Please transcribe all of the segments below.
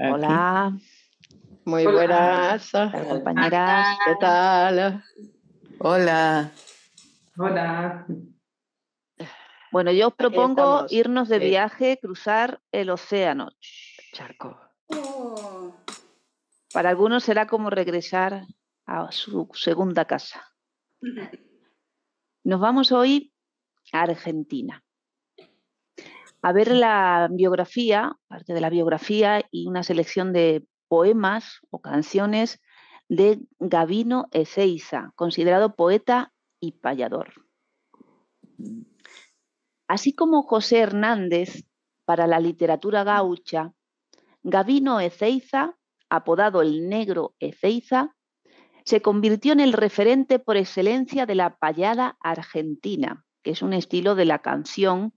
Hola. Muy buenas, compañeras. ¿Qué tal? Hola. Hola. Bueno, yo os propongo irnos de viaje, cruzar el océano. Charco. Para algunos será como regresar a su segunda casa. Nos vamos hoy a Argentina a ver la biografía, parte de la biografía y una selección de poemas o canciones de Gavino Ezeiza, considerado poeta y payador. Mm. Así como José Hernández para la literatura gaucha, Gavino Ezeiza, apodado el Negro Ezeiza, se convirtió en el referente por excelencia de la payada argentina, que es un estilo de la canción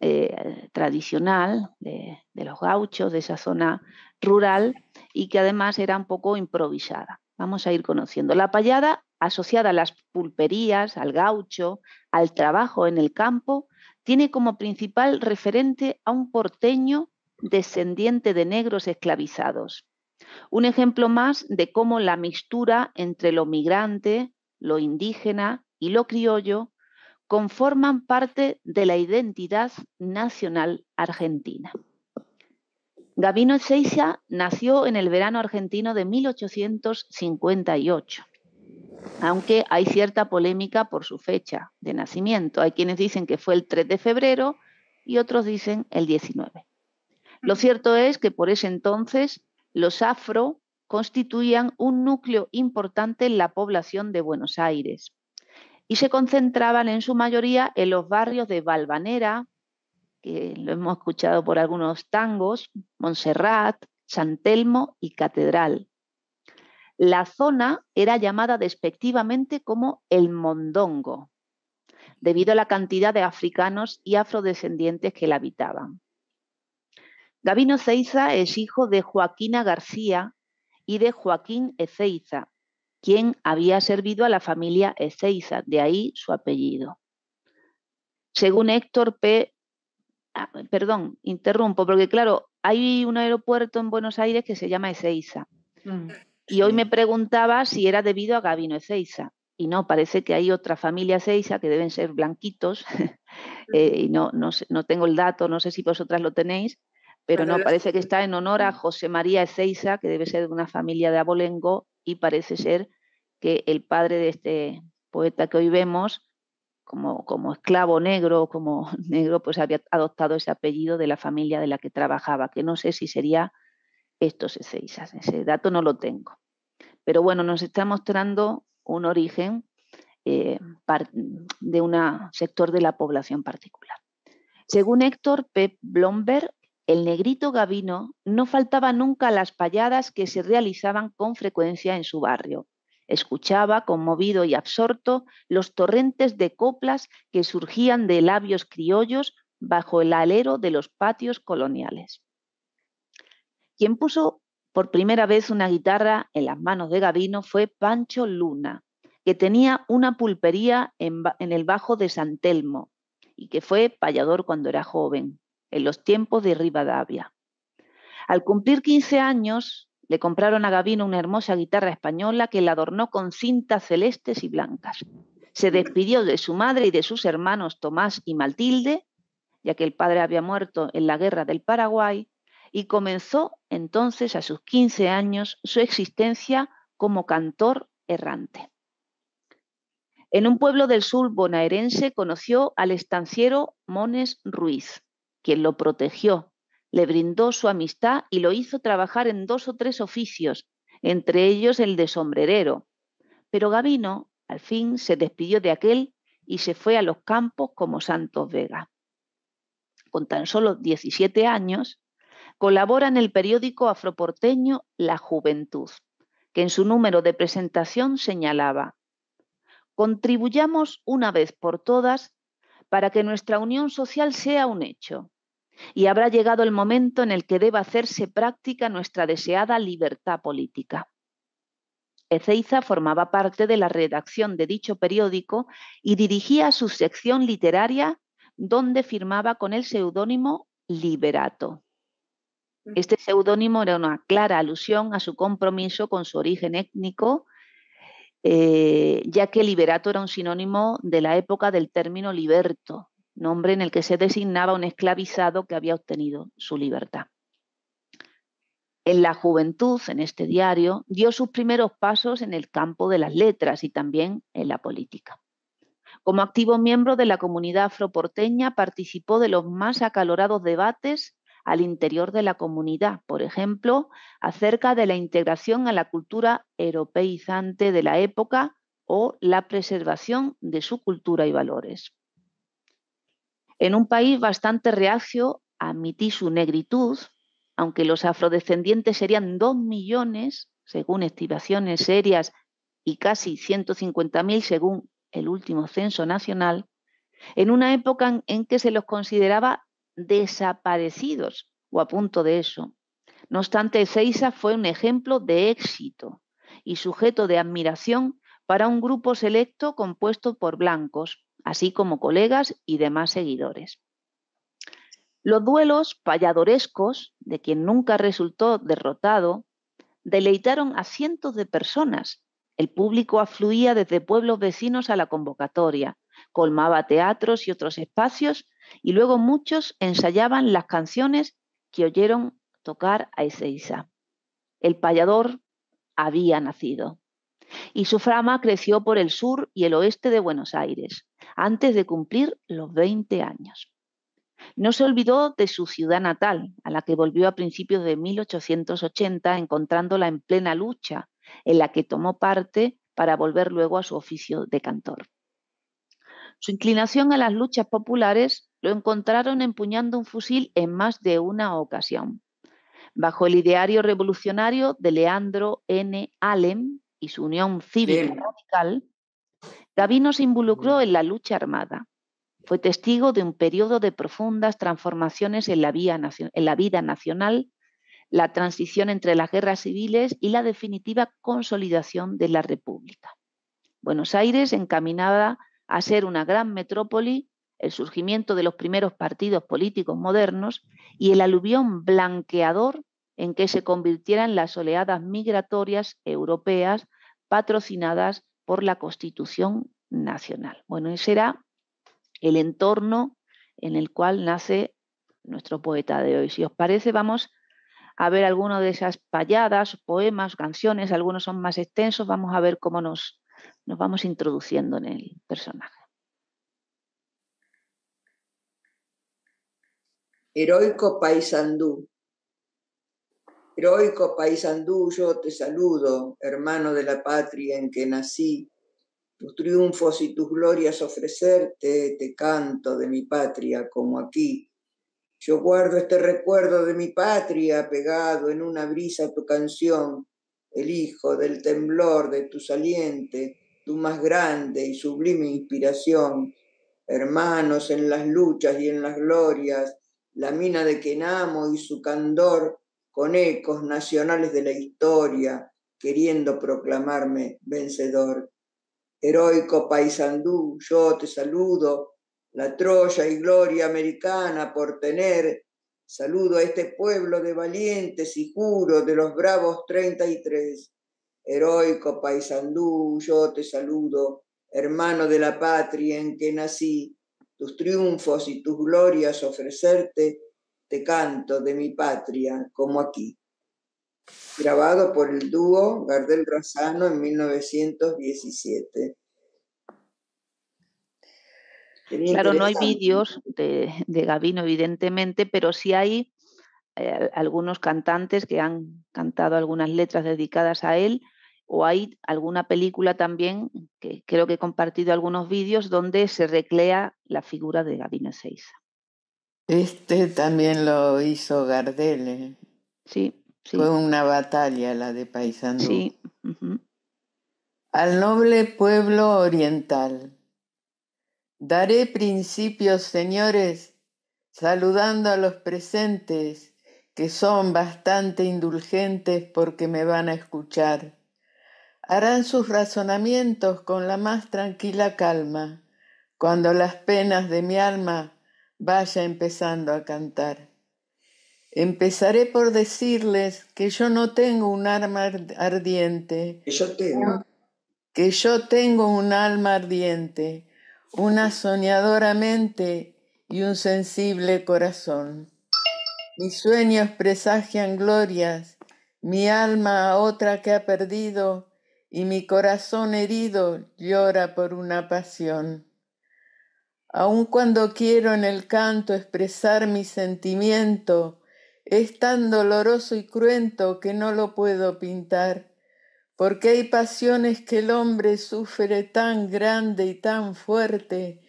eh, tradicional de, de, los gauchos, de esa zona rural, y que además era un poco improvisada. Vamos a ir conociendo. La payada, asociada a las pulperías, al gaucho, al trabajo en el campo, tiene como principal referente a un porteño descendiente de negros esclavizados. Un ejemplo más de cómo la mixtura entre lo migrante, lo indígena y lo criollo conforman parte de la identidad nacional argentina. Gabino Ezeiza nació en el verano argentino de 1858, aunque hay cierta polémica por su fecha de nacimiento. Hay quienes dicen que fue el 3 de febrero y otros dicen el 19. Lo cierto es que por ese entonces los afro constituían un núcleo importante en la población de Buenos Aires y se concentraban en su mayoría en los barrios de Valvanera, que lo hemos escuchado por algunos tangos, Montserrat, San y Catedral. La zona era llamada despectivamente como el Mondongo, debido a la cantidad de africanos y afrodescendientes que la habitaban. Gabino Ceiza es hijo de Joaquina García y de Joaquín Ezeiza, Quién había servido a la familia Ezeiza, de ahí su apellido. Según Héctor P. Ah, perdón, interrumpo, porque claro, hay un aeropuerto en Buenos Aires que se llama Ezeiza. Mm. Y hoy me preguntaba si era debido a Gabino Ezeiza. Y no, parece que hay otra familia Ezeiza que deben ser blanquitos. Eh, y no, no, no tengo el dato, no sé si vosotras lo tenéis, pero no, parece que está en honor a mm. José María Ezeiza, que debe ser de una familia de abolengo y parece ser que el padre de este poeta que hoy vemos, como, como esclavo negro, como negro, pues había adoptado ese apellido de la familia de la que trabajaba, que no sé si sería estos eseísas, ese dato no lo tengo. Pero bueno, nos está mostrando un origen eh, de un sector de la población particular. Según Héctor P. Blomberg, el negrito Gavino no faltaba nunca a las payadas que se realizaban con frecuencia en su barrio. Escuchaba, conmovido y absorto, los torrentes de coplas que surgían de labios criollos bajo el alero de los patios coloniales. Quien puso por primera vez una guitarra en las manos de Gavino fue Pancho Luna, que tenía una pulpería en, en el Bajo de San Telmo y que fue payador cuando era joven en los tiempos de Rivadavia. Al cumplir 15 años, le compraron a Gavino una hermosa guitarra española que la adornó con cintas celestes y blancas. Se despidió de su madre y de sus hermanos Tomás y Matilde, ya que el padre había muerto en la guerra del Paraguay, y comenzó entonces a sus 15 años su existencia como cantor errante. En un pueblo del sur bonaerense conoció al estanciero Mones Ruiz, quien lo protegió, le brindó su amistad y lo hizo trabajar en dos o tres oficios, entre ellos el de sombrerero. Pero Gabino, al fin se despidió de aquel y se fue a los campos como Santos Vega. Con tan solo 17 años, colabora en el periódico afroporteño La Juventud, que en su número de presentación señalaba, contribuyamos una vez por todas para que nuestra unión social sea un hecho. Y habrá llegado el momento en el que deba hacerse práctica nuestra deseada libertad política. Ezeiza formaba parte de la redacción de dicho periódico y dirigía su sección literaria donde firmaba con el seudónimo Liberato. Este seudónimo era una clara alusión a su compromiso con su origen étnico eh, ya que liberato era un sinónimo de la época del término liberto, nombre en el que se designaba un esclavizado que había obtenido su libertad. En la juventud, en este diario, dio sus primeros pasos en el campo de las letras y también en la política. Como activo miembro de la comunidad afroporteña, participó de los más acalorados debates al interior de la comunidad, por ejemplo, acerca de la integración a la cultura europeizante de la época o la preservación de su cultura y valores. En un país bastante reacio a admitir su negritud, aunque los afrodescendientes serían 2 millones, según estimaciones serias, y casi 150.000 según el último censo nacional, en una época en que se los consideraba desaparecidos o a punto de eso. No obstante, Ezeiza fue un ejemplo de éxito y sujeto de admiración para un grupo selecto compuesto por blancos, así como colegas y demás seguidores. Los duelos payadorescos, de quien nunca resultó derrotado, deleitaron a cientos de personas. El público afluía desde pueblos vecinos a la convocatoria, colmaba teatros y otros espacios, y luego muchos ensayaban las canciones que oyeron tocar a Ezeiza. El payador había nacido. Y su fama creció por el sur y el oeste de Buenos Aires, antes de cumplir los 20 años. No se olvidó de su ciudad natal, a la que volvió a principios de 1880, encontrándola en plena lucha, en la que tomó parte para volver luego a su oficio de cantor. Su inclinación a las luchas populares lo encontraron empuñando un fusil en más de una ocasión. Bajo el ideario revolucionario de Leandro N. Alem y su Unión Cívica Radical, Gavino se involucró en la lucha armada. Fue testigo de un periodo de profundas transformaciones en la, en la vida nacional, la transición entre las guerras civiles y la definitiva consolidación de la República. Buenos Aires encaminada a ser una gran metrópoli, el surgimiento de los primeros partidos políticos modernos y el aluvión blanqueador en que se convirtieran las oleadas migratorias europeas patrocinadas por la Constitución Nacional. Bueno, ese era el entorno en el cual nace nuestro poeta de hoy. Si os parece, vamos a ver alguno de esas payadas, poemas, canciones, algunos son más extensos, vamos a ver cómo nos, nos vamos introduciendo en el personaje. Heroico Paisandú. Heroico Paisandú, yo te saludo, hermano de la patria en que nací. Tus triunfos y tus glorias ofrecerte, te canto de mi patria como aquí. Yo guardo este recuerdo de mi patria pegado en una brisa tu canción, el hijo del temblor de tu saliente, tu más grande y sublime inspiración, hermanos en las luchas y en las glorias, la mina de amo y su candor con ecos nacionales de la historia, queriendo proclamarme vencedor. Heroico Paisandú, yo te saludo, la Troya y gloria americana por tener, saludo a este pueblo de valientes y juro de los bravos 33 heroico paisandú, yo te saludo, hermano de la patria en que nací, tus triunfos y tus glorias ofrecerte, te canto de mi patria como aquí. Grabado por el dúo Gardel Razano en 1917. claro, no hay vídeos de, de Gavino, evidentemente, pero sí hay eh, algunos cantantes que han cantado algunas letras dedicadas a él, o hay alguna película también, que creo que he compartido algunos vídeos, donde se recrea la figura de Gabino Seiza. Este también lo hizo Gardel. Eh. Sí, Fue una batalla la de Paisandú. Al noble pueblo oriental. Daré principios, señores, saludando a los presentes que son bastante indulgentes porque me van a escuchar. Harán sus razonamientos con la más tranquila calma, cuando las penas de mi alma vaya empezando a cantar. Empezaré por decirles que yo no tengo un alma ardiente. Que yo tengo. Que yo tengo un alma ardiente, una soñadora mente y un sensible corazón. Mis sueños presagian glorias, mi alma a otra que ha perdido, y mi corazón herido llora por una pasión. Aun cuando quiero en el canto expresar mi sentimiento, es tan doloroso y cruento que no lo puedo pintar, porque hay pasiones que el hombre sufre tan grande y tan fuerte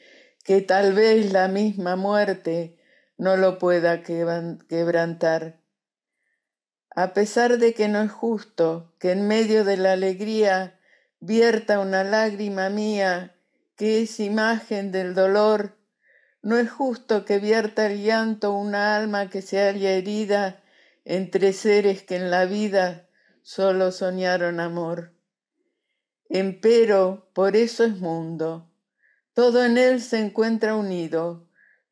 que tal vez la misma muerte no lo pueda quebrantar. A pesar de que no es justo que en medio de la alegría vierta una lágrima mía que es imagen del dolor, no es justo que vierta el llanto una alma que se halla herida entre seres que en la vida solo soñaron amor. Empero, por eso es mundo. Todo en él se encuentra unido,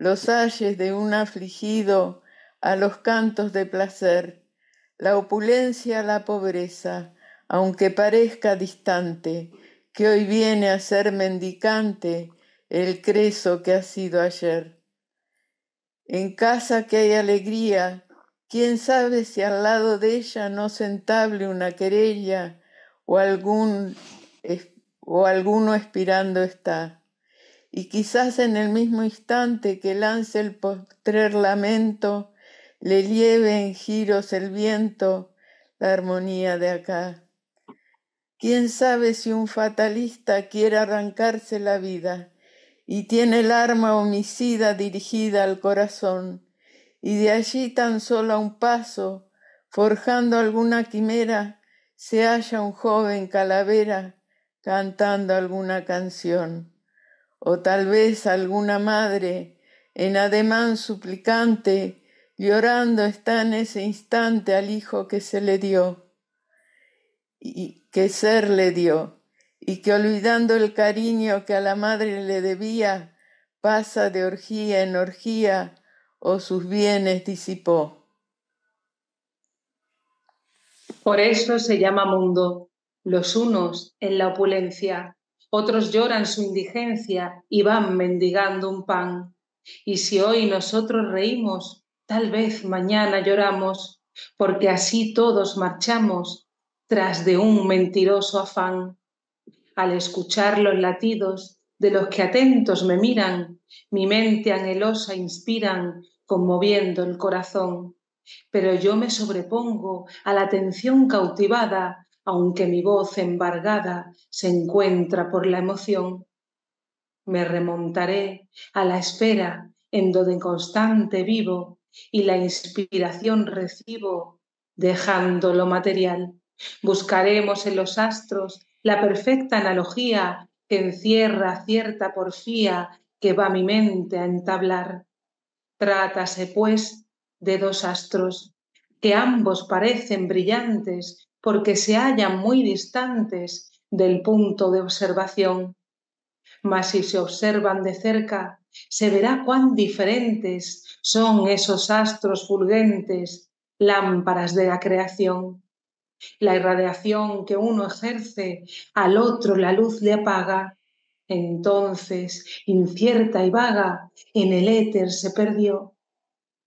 los ayes de un afligido a los cantos de placer, la opulencia a la pobreza, aunque parezca distante, que hoy viene a ser mendicante el creso que ha sido ayer. En casa que hay alegría, quién sabe si al lado de ella no sentable una querella o algún o alguno espirando está y quizás en el mismo instante que lance el postrer lamento, le lleve en giros el viento la armonía de acá. ¿Quién sabe si un fatalista quiere arrancarse la vida y tiene el arma homicida dirigida al corazón y de allí tan solo a un paso, forjando alguna quimera, se halla un joven calavera cantando alguna canción? o tal vez alguna madre, en ademán suplicante, llorando está en ese instante al hijo que se le dio, y que ser le dio, y que olvidando el cariño que a la madre le debía, pasa de orgía en orgía o sus bienes disipó. Por eso se llama mundo, los unos en la opulencia, otros lloran su indigencia y van mendigando un pan. Y si hoy nosotros reímos, tal vez mañana lloramos, porque así todos marchamos tras de un mentiroso afán. Al escuchar los latidos de los que atentos me miran, mi mente anhelosa inspiran, conmoviendo el corazón. Pero yo me sobrepongo a la atención cautivada aunque mi voz embargada se encuentra por la emoción, me remontaré a la esfera en donde constante vivo y la inspiración recibo dejando lo material. Buscaremos en los astros la perfecta analogía que encierra cierta porfía que va mi mente a entablar. Trátase, pues, de dos astros, que ambos parecen brillantes porque se hallan muy distantes del punto de observación. Mas si se observan de cerca, se verá cuán diferentes son esos astros fulgentes, lámparas de la creación. La irradiación que uno ejerce, al otro la luz le apaga. Entonces, incierta y vaga, en el éter se perdió.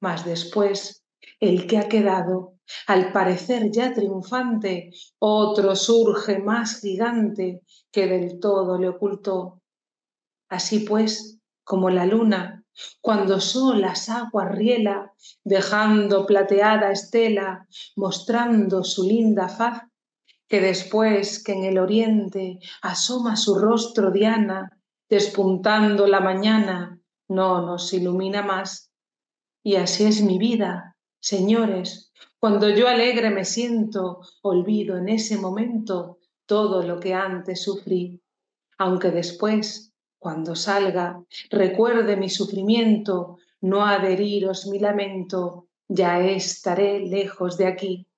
Mas después, el que ha quedado al parecer ya triunfante, otro surge más gigante que del todo le ocultó. Así pues, como la luna, cuando solas aguas riela, dejando plateada estela, mostrando su linda faz, que después que en el oriente asoma su rostro diana, despuntando la mañana, no nos ilumina más. Y así es mi vida, señores, cuando yo alegre me siento, olvido en ese momento todo lo que antes sufrí, aunque después, cuando salga, recuerde mi sufrimiento, no adheriros mi lamento, ya estaré lejos de aquí.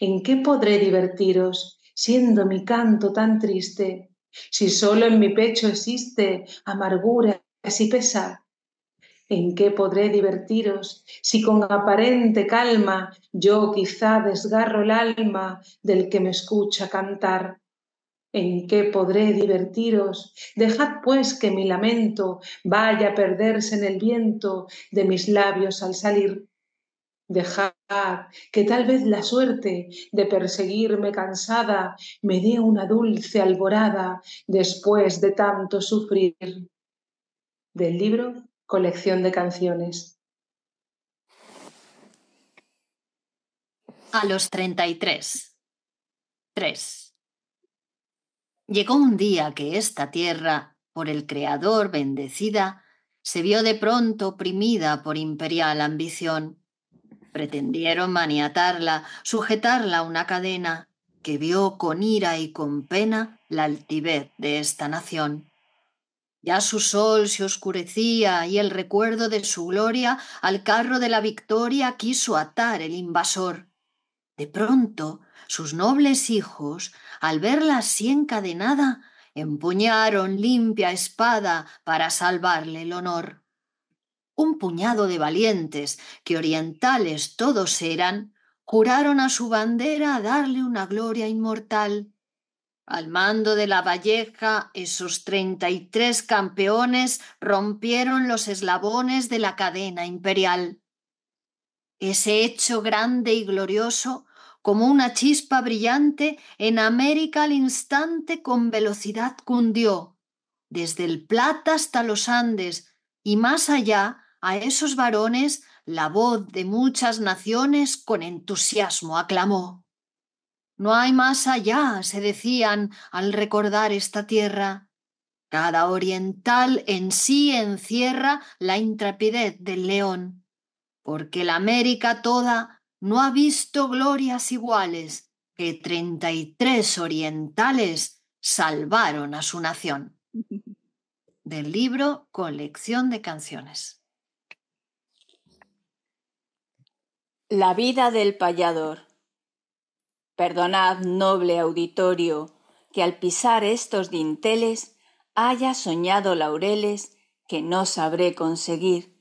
¿En qué podré divertiros, siendo mi canto tan triste, si solo en mi pecho existe amargura y pesar? ¿En qué podré divertiros si con aparente calma yo quizá desgarro el alma del que me escucha cantar? ¿En qué podré divertiros? Dejad pues que mi lamento vaya a perderse en el viento de mis labios al salir. Dejad que tal vez la suerte de perseguirme cansada me dé una dulce alborada después de tanto sufrir. Del libro colección de canciones. A los 33. 3. Llegó un día que esta tierra, por el Creador bendecida, se vio de pronto oprimida por imperial ambición. Pretendieron maniatarla, sujetarla a una cadena que vio con ira y con pena la altivez de esta nación. Ya su sol se oscurecía y el recuerdo de su gloria al carro de la victoria quiso atar el invasor. De pronto, sus nobles hijos, al verla así encadenada, empuñaron limpia espada para salvarle el honor. Un puñado de valientes, que orientales todos eran, juraron a su bandera darle una gloria inmortal. Al mando de la Valleja, esos treinta y tres campeones rompieron los eslabones de la cadena imperial. Ese hecho grande y glorioso, como una chispa brillante, en América al instante con velocidad cundió, desde el Plata hasta los Andes, y más allá, a esos varones, la voz de muchas naciones con entusiasmo aclamó. No hay más allá, se decían al recordar esta tierra. Cada oriental en sí encierra la intrepidez del león, porque la América toda no ha visto glorias iguales que treinta y tres orientales salvaron a su nación. Del libro Colección de Canciones. La vida del payador. Perdonad, noble auditorio, que al pisar estos dinteles haya soñado laureles que no sabré conseguir.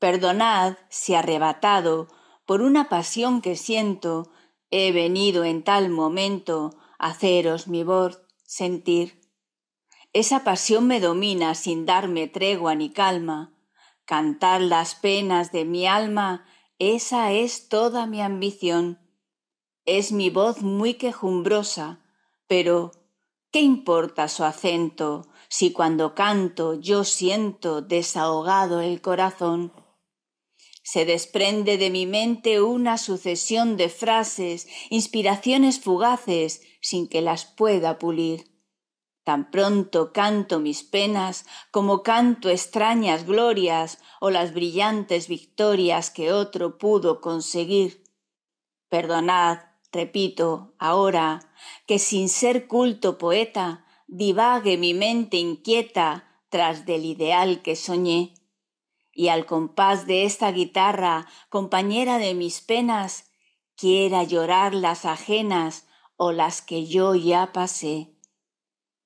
Perdonad si arrebatado por una pasión que siento, he venido en tal momento a haceros mi voz sentir. Esa pasión me domina sin darme tregua ni calma. Cantar las penas de mi alma, esa es toda mi ambición. Es mi voz muy quejumbrosa, pero ¿qué importa su acento si cuando canto yo siento desahogado el corazón? Se desprende de mi mente una sucesión de frases, inspiraciones fugaces, sin que las pueda pulir. Tan pronto canto mis penas como canto extrañas glorias o las brillantes victorias que otro pudo conseguir. Perdonad repito, ahora, que sin ser culto poeta, divague mi mente inquieta tras del ideal que soñé. Y al compás de esta guitarra, compañera de mis penas, quiera llorar las ajenas o las que yo ya pasé.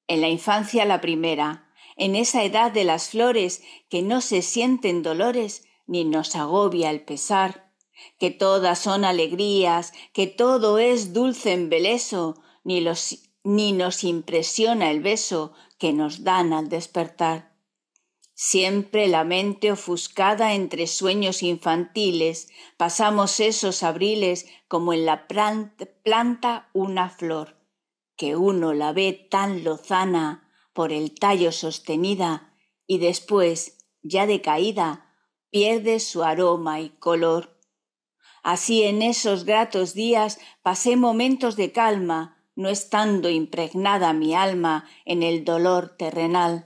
En la infancia la primera, en esa edad de las flores que no se sienten dolores ni nos agobia el pesar que todas son alegrías, que todo es dulce embeleso, ni, ni nos impresiona el beso que nos dan al despertar. Siempre la mente ofuscada entre sueños infantiles, pasamos esos abriles como en la planta una flor, que uno la ve tan lozana por el tallo sostenida y después, ya decaída, pierde su aroma y color. Así en esos gratos días pasé momentos de calma, no estando impregnada mi alma en el dolor terrenal.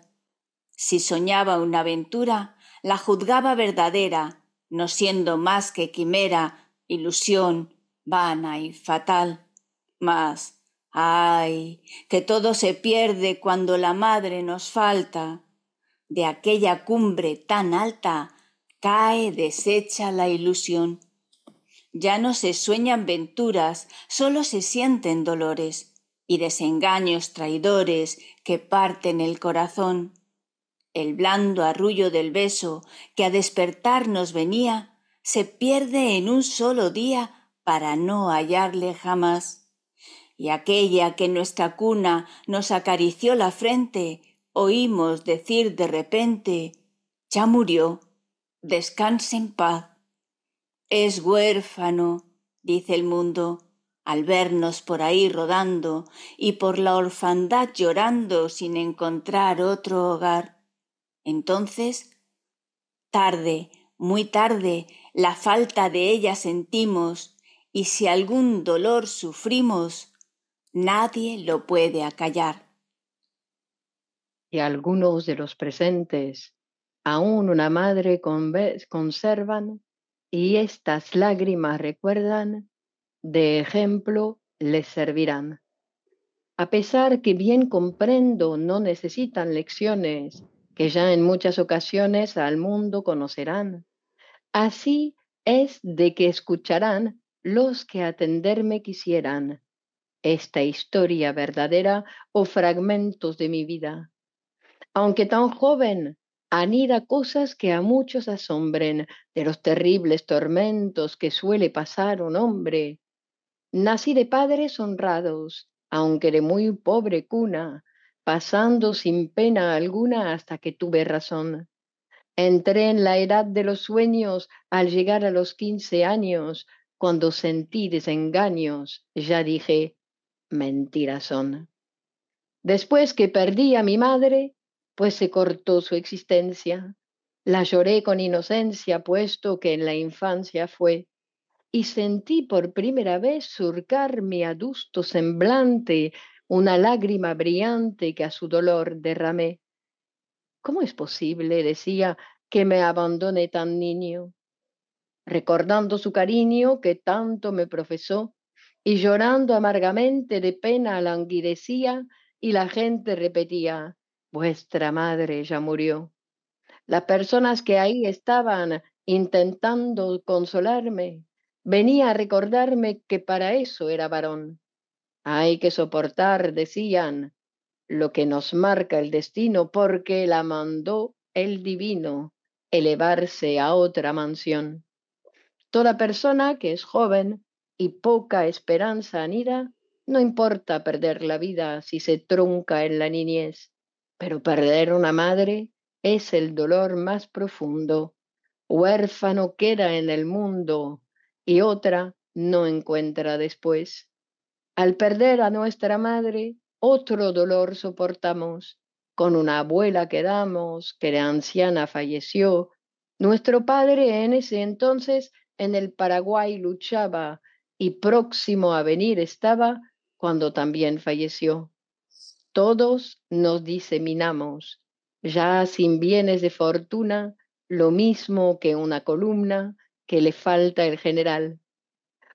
Si soñaba una aventura, la juzgaba verdadera, no siendo más que quimera, ilusión vana y fatal. Mas, ay, que todo se pierde cuando la madre nos falta. De aquella cumbre tan alta cae deshecha la ilusión. Ya no se sueñan venturas, sólo se sienten dolores y desengaños traidores que parten el corazón. El blando arrullo del beso que a despertarnos venía se pierde en un solo día para no hallarle jamás. Y aquella que en nuestra cuna nos acarició la frente, oímos decir de repente, ya murió, descanse en paz. Es huérfano, dice el mundo, al vernos por ahí rodando y por la orfandad llorando sin encontrar otro hogar. Entonces, tarde, muy tarde, la falta de ella sentimos, y si algún dolor sufrimos, nadie lo puede acallar. Y algunos de los presentes, aún una madre conservan y estas lágrimas recuerdan, de ejemplo les servirán. A pesar que bien comprendo no necesitan lecciones que ya en muchas ocasiones al mundo conocerán, así es de que escucharán los que atenderme quisieran esta historia verdadera o fragmentos de mi vida. Aunque tan joven, anida cosas que a muchos asombren de los terribles tormentos que suele pasar un hombre. Nací de padres honrados, aunque de muy pobre cuna, pasando sin pena alguna hasta que tuve razón. Entré en la edad de los sueños al llegar a los quince años, cuando sentí desengaños, ya dije, mentiras son. Después que perdí a mi madre, pues se cortó su existencia. La lloré con inocencia, puesto que en la infancia fue, y sentí por primera vez surcar mi adusto semblante una lágrima brillante que a su dolor derramé. ¿Cómo es posible, decía, que me abandone tan niño? Recordando su cariño que tanto me profesó, y llorando amargamente de pena languidecía, y la gente repetía, vuestra madre ya murió. Las personas que ahí estaban intentando consolarme, venía a recordarme que para eso era varón. Hay que soportar, decían, lo que nos marca el destino porque la mandó el divino elevarse a otra mansión. Toda persona que es joven y poca esperanza anida, no importa perder la vida si se trunca en la niñez. Pero perder una madre es el dolor más profundo. Huérfano queda en el mundo y otra no encuentra después. Al perder a nuestra madre, otro dolor soportamos. Con una abuela quedamos, que de anciana falleció. Nuestro padre en ese entonces en el Paraguay luchaba y próximo a venir estaba cuando también falleció todos nos diseminamos, ya sin bienes de fortuna, lo mismo que una columna que le falta el general.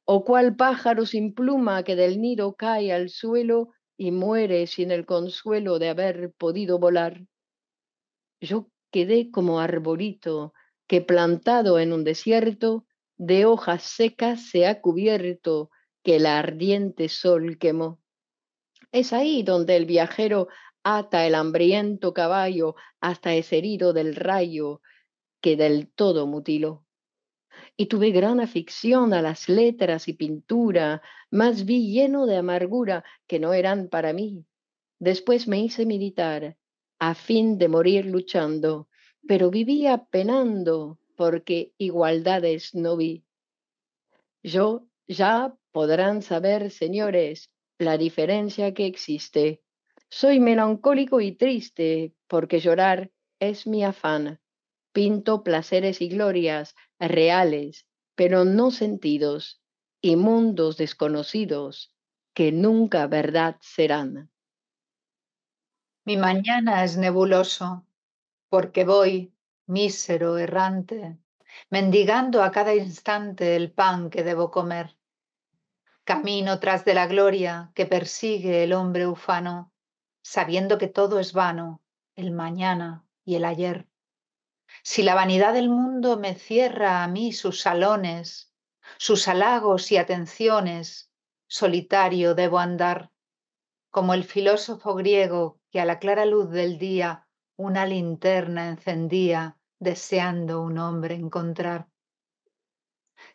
O cual pájaro sin pluma que del nido cae al suelo y muere sin el consuelo de haber podido volar. Yo quedé como arbolito que plantado en un desierto de hojas secas se ha cubierto que el ardiente sol quemó. Es ahí donde el viajero ata el hambriento caballo hasta ese herido del rayo que del todo mutiló. Y tuve gran afición a las letras y pintura, mas vi lleno de amargura que no eran para mí. Después me hice militar, a fin de morir luchando, pero vivía penando porque igualdades no vi. Yo ya podrán saber, señores, la diferencia que existe. Soy melancólico y triste porque llorar es mi afán. Pinto placeres y glorias reales, pero no sentidos, y mundos desconocidos que nunca verdad serán. Mi mañana es nebuloso porque voy, mísero, errante, mendigando a cada instante el pan que debo comer. Camino tras de la gloria que persigue el hombre ufano, sabiendo que todo es vano, el mañana y el ayer. Si la vanidad del mundo me cierra a mí sus salones, sus halagos y atenciones, solitario debo andar, como el filósofo griego que a la clara luz del día una linterna encendía deseando un hombre encontrar.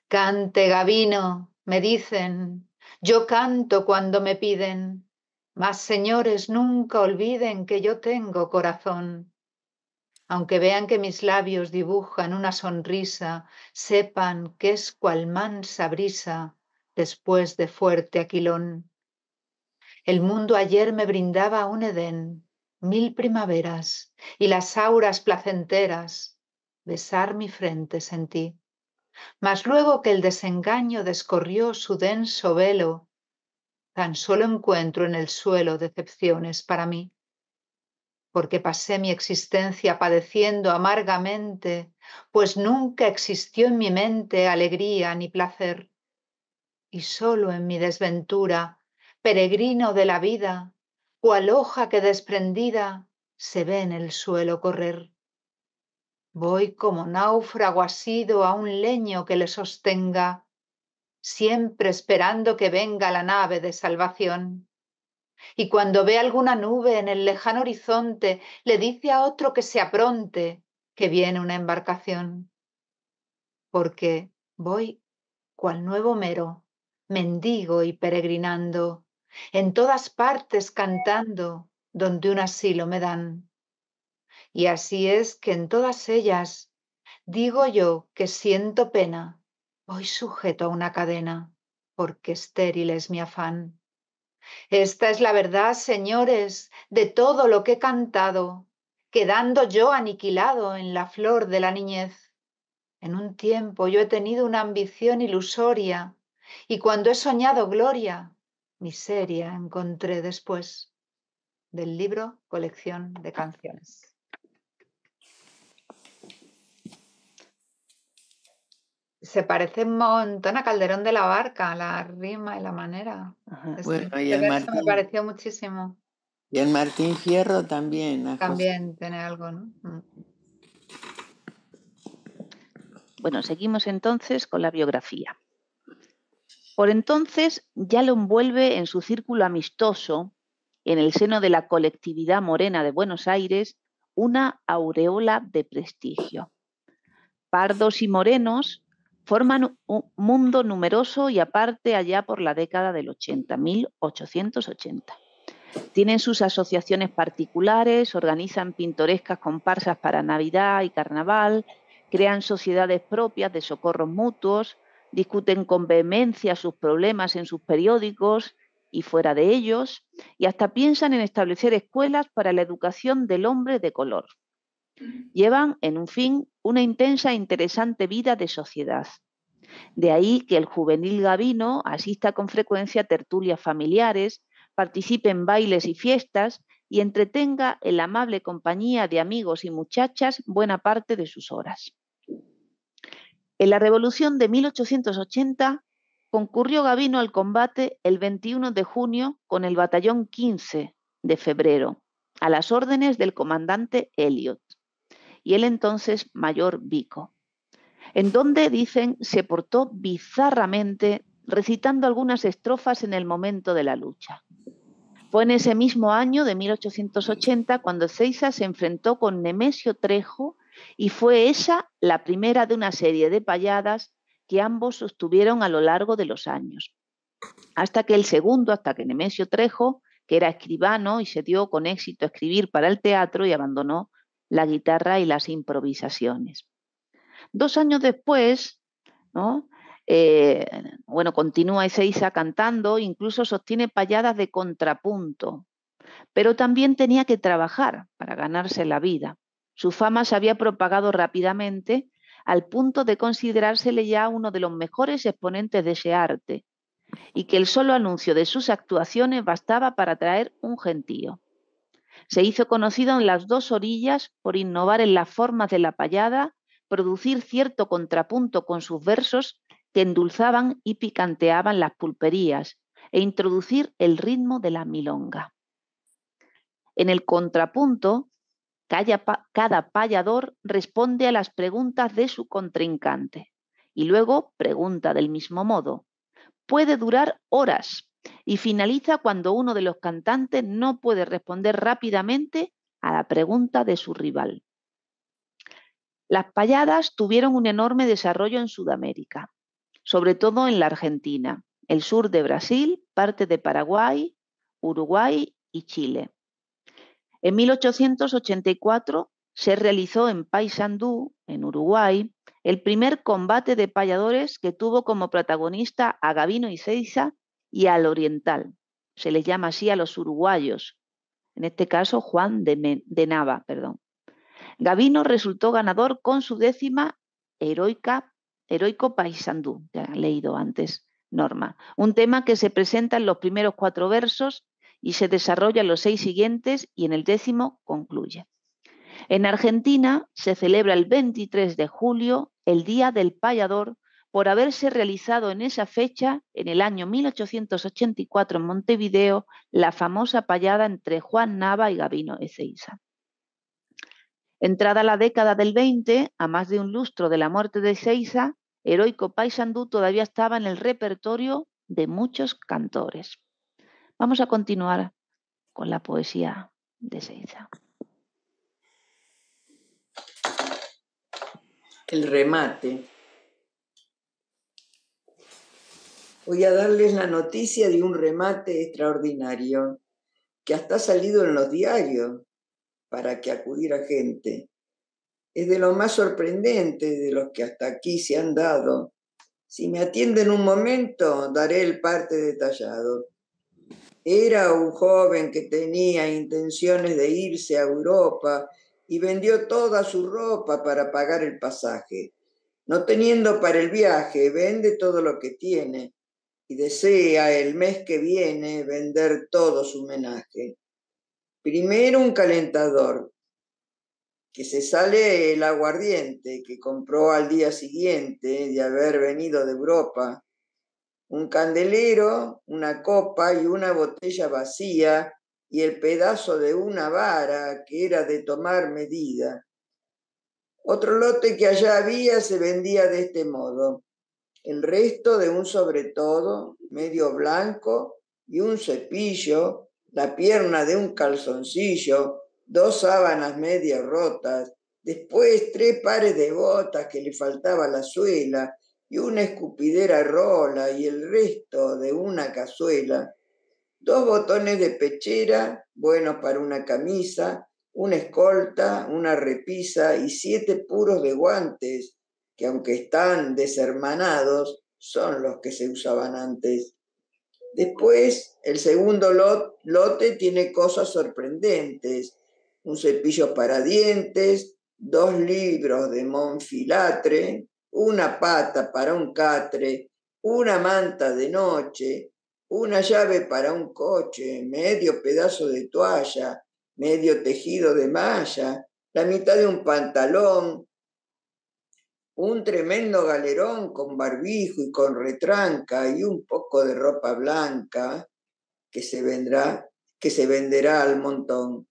Cante Gavino, me dicen, yo canto cuando me piden, mas señores nunca olviden que yo tengo corazón. Aunque vean que mis labios dibujan una sonrisa, sepan que es cual mansa brisa después de fuerte aquilón. El mundo ayer me brindaba un Edén, mil primaveras y las auras placenteras, besar mi frente sentí mas luego que el desengaño descorrió su denso velo, tan solo encuentro en el suelo decepciones para mí, porque pasé mi existencia padeciendo amargamente, pues nunca existió en mi mente alegría ni placer, y solo en mi desventura, peregrino de la vida, cual hoja que desprendida se ve en el suelo correr. Voy como náufrago asido a un leño que le sostenga, siempre esperando que venga la nave de salvación. Y cuando ve alguna nube en el lejano horizonte, le dice a otro que se apronte, que viene una embarcación. Porque voy cual nuevo mero, mendigo y peregrinando, en todas partes cantando, donde un asilo me dan. Y así es que en todas ellas digo yo que siento pena, voy sujeto a una cadena, porque estéril es mi afán. Esta es la verdad, señores, de todo lo que he cantado, quedando yo aniquilado en la flor de la niñez. En un tiempo yo he tenido una ambición ilusoria, y cuando he soñado gloria, miseria encontré después. Del libro Colección de Canciones. se parece un montón a Calderón de la Barca, la rima y la manera. bueno, y Martín, me pareció muchísimo. Y el Martín Fierro también. También tiene algo, ¿no? Mm. Bueno, seguimos entonces con la biografía. Por entonces ya lo envuelve en su círculo amistoso, en el seno de la colectividad morena de Buenos Aires, una aureola de prestigio. Pardos y morenos forman un mundo numeroso y aparte allá por la década del 80, 1880. Tienen sus asociaciones particulares, organizan pintorescas comparsas para Navidad y Carnaval, crean sociedades propias de socorros mutuos, discuten con vehemencia sus problemas en sus periódicos y fuera de ellos, y hasta piensan en establecer escuelas para la educación del hombre de color. Llevan, en un fin, una intensa e interesante vida de sociedad. De ahí que el juvenil gabino asista con frecuencia a tertulias familiares, participe en bailes y fiestas y entretenga en la amable compañía de amigos y muchachas buena parte de sus horas. En la Revolución de 1880 concurrió Gavino al combate el 21 de junio con el batallón 15 de febrero, a las órdenes del comandante Elliot y el entonces mayor Vico, en donde, dicen, se portó bizarramente recitando algunas estrofas en el momento de la lucha. Fue en ese mismo año de 1880 cuando Ceiza se enfrentó con Nemesio Trejo y fue esa la primera de una serie de payadas que ambos sostuvieron a lo largo de los años. Hasta que el segundo, hasta que Nemesio Trejo, que era escribano y se dio con éxito a escribir para el teatro y abandonó la guitarra y las improvisaciones. Dos años después, ¿no? Eh, bueno, continúa cantando, incluso sostiene payadas de contrapunto, pero también tenía que trabajar para ganarse la vida. Su fama se había propagado rápidamente al punto de considerársele ya uno de los mejores exponentes de ese arte y que el solo anuncio de sus actuaciones bastaba para atraer un gentío. Se hizo conocido en las dos orillas por innovar en las formas de la payada, producir cierto contrapunto con sus versos que endulzaban y picanteaban las pulperías e introducir el ritmo de la milonga. En el contrapunto, cada payador responde a las preguntas de su contrincante y luego pregunta del mismo modo. Puede durar horas y finaliza cuando uno de los cantantes no puede responder rápidamente a la pregunta de su rival. Las payadas tuvieron un enorme desarrollo en Sudamérica, sobre todo en la Argentina, el sur de Brasil, parte de Paraguay, Uruguay y Chile. En 1884 se realizó en Paysandú, en Uruguay, el primer combate de payadores que tuvo como protagonista a y Seiza y al oriental. Se les llama así a los uruguayos, en este caso Juan de, Nava. Perdón. Gavino resultó ganador con su décima heroica, heroico paisandú, que han leído antes Norma, un tema que se presenta en los primeros cuatro versos y se desarrolla en los seis siguientes y en el décimo concluye. En Argentina se celebra el 23 de julio el Día del Payador por haberse realizado en esa fecha, en el año 1884 en Montevideo, la famosa payada entre Juan Nava y Gabino Ezeiza. Entrada la década del 20, a más de un lustro de la muerte de Ezeiza, Heroico Paisandú todavía estaba en el repertorio de muchos cantores. Vamos a continuar con la poesía de Ezeiza. El remate voy a darles la noticia de un remate extraordinario que hasta ha salido en los diarios para que acudiera gente. Es de lo más sorprendente de los que hasta aquí se han dado. Si me atienden un momento, daré el parte detallado. Era un joven que tenía intenciones de irse a Europa y vendió toda su ropa para pagar el pasaje. No teniendo para el viaje, vende todo lo que tiene y desea el mes que viene vender todo su homenaje. Primero un calentador, que se sale el aguardiente que compró al día siguiente de haber venido de Europa, un candelero, una copa y una botella vacía y el pedazo de una vara que era de tomar medida. Otro lote que allá había se vendía de este modo el resto de un sobre todo medio blanco y un cepillo, la pierna de un calzoncillo, dos sábanas medias rotas, después tres pares de botas que le faltaba la suela y una escupidera rola y el resto de una cazuela, dos botones de pechera, bueno para una camisa, una escolta, una repisa y siete puros de guantes, que aunque están deshermanados, son los que se usaban antes. Después, el segundo lote tiene cosas sorprendentes, un cepillo para dientes, dos libros de Monfilatre, una pata para un catre, una manta de noche, una llave para un coche, medio pedazo de toalla, medio tejido de malla, la mitad de un pantalón, un tremendo galerón con barbijo y con retranca y un poco de ropa blanca que se vendrá, que se venderá al montón.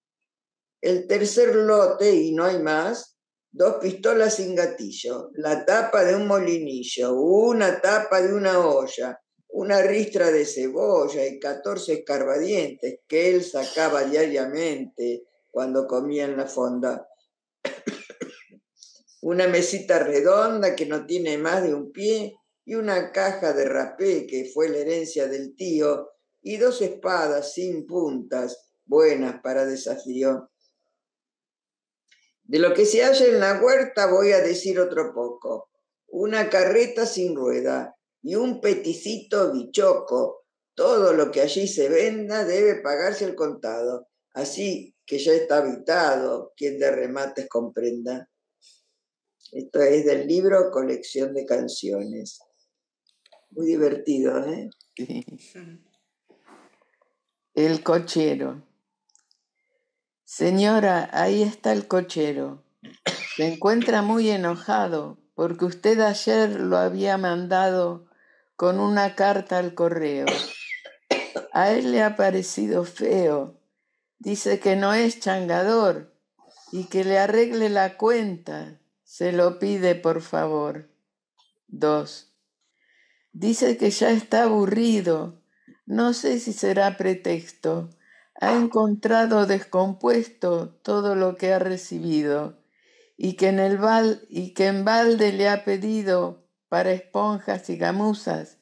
El tercer lote, y no hay más, dos pistolas sin gatillo, la tapa de un molinillo, una tapa de una olla, una ristra de cebolla y 14 escarbadientes que él sacaba diariamente cuando comía en la fonda una mesita redonda que no tiene más de un pie y una caja de rapé que fue la herencia del tío y dos espadas sin puntas buenas para desafío. De lo que se halla en la huerta voy a decir otro poco. Una carreta sin rueda y un peticito bichoco. Todo lo que allí se venda debe pagarse el contado. Así que ya está habitado quien de remates comprenda. Esto es del libro Colección de Canciones. Muy divertido, ¿eh? Mm. El cochero. Señora, ahí está el cochero. Se encuentra muy enojado porque usted ayer lo había mandado con una carta al correo. A él le ha parecido feo. Dice que no es changador y que le arregle la cuenta, se lo pide, por favor. 2. Dice que ya está aburrido. No sé si será pretexto. Ha encontrado descompuesto todo lo que ha recibido y que en el y que en balde le ha pedido para esponjas y gamuzas.